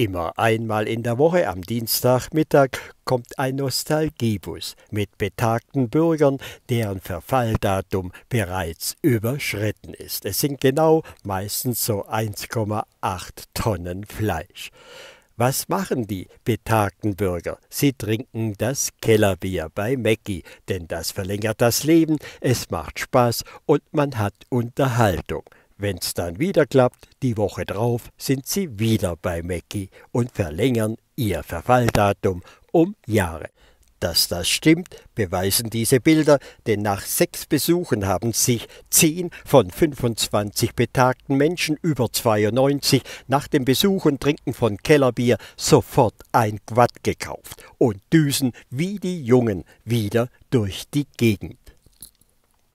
Immer einmal in der Woche am Dienstagmittag kommt ein Nostalgiebus mit betagten Bürgern, deren Verfalldatum bereits überschritten ist. Es sind genau meistens so 1,8 Tonnen Fleisch. Was machen die betagten Bürger? Sie trinken das Kellerbier bei Mackie, denn das verlängert das Leben, es macht Spaß und man hat Unterhaltung. Wenn's dann wieder klappt, die Woche drauf sind sie wieder bei Mackie und verlängern ihr Verfalldatum um Jahre. Dass das stimmt, beweisen diese Bilder, denn nach sechs Besuchen haben sich zehn von 25 betagten Menschen über 92 nach dem Besuch und Trinken von Kellerbier sofort ein Quad gekauft und düsen wie die Jungen wieder durch die Gegend.